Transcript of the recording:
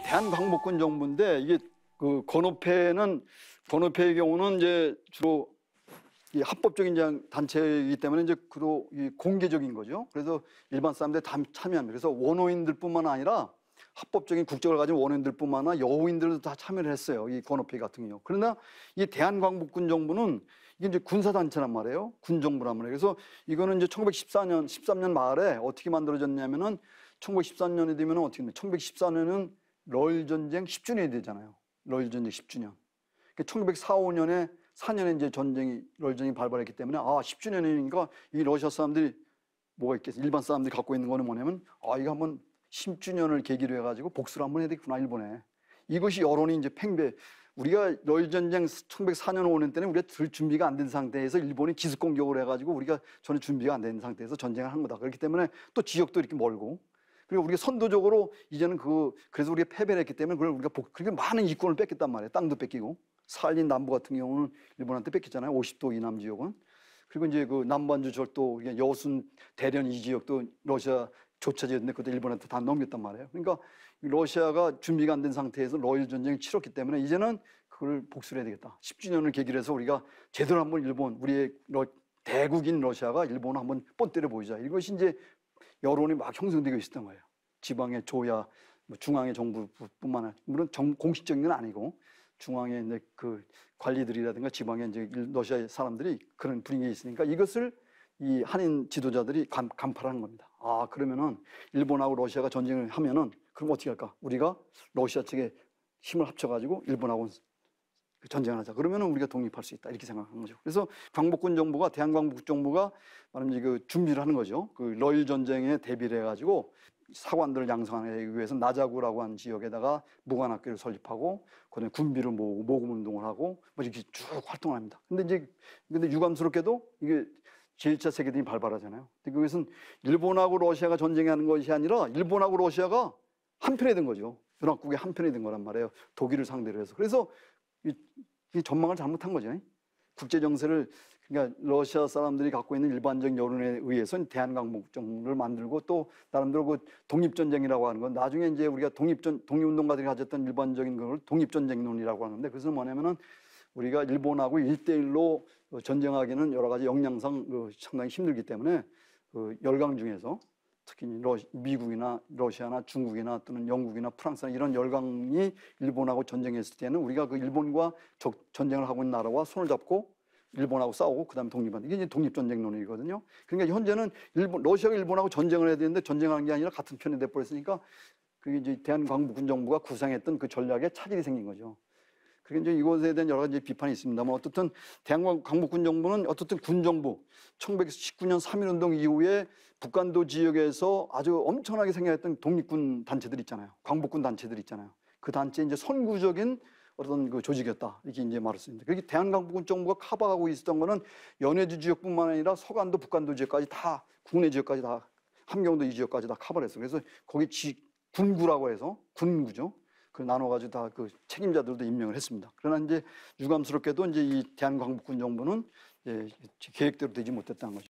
대한광복군 정부인데 이게 그 건호패는 건호패의 경우는 이제 주로 합법적인 단체이기 때문에 이제 그로 이 공개적인 거죠. 그래서 일반 사람들 다 참여합니다. 그래서 원호인들뿐만 아니라 합법적인 국적을 가진 원인들뿐만 아니라 여우인들도다 참여를 했어요. 이 건호패 같은 경우. 그러나 이 대한광복군 정부는 이게 이제 군사단체란 말이에요. 군정부란 말이에요. 그래서 이거는 이제 1914년, 13년 말에 어떻게 만들어졌냐면은 1 9 1 4년이 되면 어떻게 되면 1914년은 러일 전쟁 10주년이 되잖아요. 러일 전쟁 10주년. 1904, 5년에 4년에 이제 전쟁이 러일 전쟁이 발발했기 때문에 아 10주년이니까 이 러시아 사람들이 뭐가 있겠어? 일반 사람들이 갖고 있는 거는 뭐냐면 아 이거 한번 10주년을 계기로 해가지고 복수를 한 번 해야 되겠구나 일본에. 이것이 여론이 이제 팽배. 우리가 러일 전쟁 1904년 5년 때는 우리가 들 준비가 안 된 상태에서 일본이 기습 공격을 해가지고 우리가 전혀 준비가 안 된 상태에서 전쟁을 한 거다. 그렇기 때문에 또 지역도 이렇게 멀고 그리고 우리가 선도적으로 이제는 그 그래서 우리가 패배를 했기 때문에 그걸 우리가 복, 그렇게 많은 이권을 뺏겼단 말이에요. 땅도 뺏기고 살린 남부 같은 경우는 일본한테 뺏겼잖아요. 50도 이남 지역은. 그리고 이제 그 남반주 절도 여순 대련 이 지역도 러시아 조차지였는데 그것도 일본한테 다 넘겼단 말이에요. 그러니까 러시아가 준비가 안 된 상태에서 러일 전쟁을 치렀기 때문에 이제는 그걸 복수를 해야 되겠다. 10주년을 계기로 해서 우리가 제대로 한번 일본 우리의 러, 대국인 러시아가 일본을 한번 뻔때려 보이자. 이것이 이제 여론이 막 형성되고 있었던 거예요. 지방의 조야, 뭐 중앙의 정부뿐만 아니라 물론 정, 공식적인 건 아니고 중앙의 이제 그 관리들이라든가 지방의 이제 러시아 사람들이 그런 분위기에 있으니까 이것을 이 한인 지도자들이 간, 간파를 한 겁니다. 아 그러면은 일본하고 러시아가 전쟁을 하면은 그럼 어떻게 할까? 우리가 러시아 측에 힘을 합쳐가지고 일본하고 그 전쟁을 하자. 그러면 우리가 독립할 수 있다. 이렇게 생각하는 거죠. 그래서 광복군 정부가 대한광복 정부가 말하면 그 준비를 하는 거죠. 그 러일 전쟁에 대비를 해가지고 사관들을 양성하기 위해서 나자구라고 하는 지역에다가 무관학교를 설립하고 그다음에 군비를 모으고 모금 운동을 하고 뭐 이렇게 쭉 활동합니다. 을 근데 이제 근데 유감스럽게도 이게 제1차 세계대전이 발발하잖아요. 근데 그것은 일본하고 러시아가 전쟁하는 것이 아니라 일본하고 러시아가 한편이 된 거죠. 연합국의 한편이 된 거란 말이에요. 독일을 상대로 해서. 그래서 이 전망을 잘못한 거죠. 국제 정세를 그러니까 러시아 사람들이 갖고 있는 일반적 여론에 의해서는 대한강목정을 만들고 또 나름대로 그 독립전쟁이라고 하는 건 나중에 이제 우리가 독립전 독립운동가들이 가졌던 일반적인 걸 독립전쟁론이라고 하는데 그것은 뭐냐면은 우리가 일본하고 일대일로 전쟁하기는 여러 가지 역량상 그 상당히 힘들기 때문에 그 열강 중에서 특히 러시, 미국이나 러시아나 중국이나 또는 영국이나 프랑스나 이런 열강이 일본하고 전쟁했을 때는 우리가 그 일본과 적, 전쟁을 하고 있는 나라와 손을 잡고 일본하고 싸우고 그다음에 독립한 이게 이제 독립전쟁론이거든요. 그러니까 현재는 일본 러시아가 일본하고 전쟁을 해야 되는데 전쟁하는 게 아니라 같은 편에내 버렸으니까 그게 이제 대한광복군 정부가 구상했던 그 전략에 차질이 생긴 거죠. 그러 이제 이것에 대한 여러 가지 비판이 있습니다만 어떻든 대한민국 강목군 정부는 어떻든 군 정부 1919년 3.1운동 이후에 북한도 지역에서 아주 엄청나게 생겨났던 독립군 단체들 있잖아요. 광복군 단체들 있잖아요. 그 단체 이제 선구적인 어떤 그 조직이었다 이렇게 이제 말할 수 있는데 그렇게 대한강북군 정부가 커버하고 있었던 거는 연해주 지역뿐만 아니라 서간도 북한도 지역까지 다 국내 지역까지 다 함경도 이 지역까지 다 커버를 했어 요 그래서 거기 지 군구라고 해서 군구죠 그 나눠가지고 다 그 책임자들도 임명을 했습니다. 그러나 이제 유감스럽게도 이제 이 대한광복군 정부는 예, 계획대로 되지 못했다는 거죠.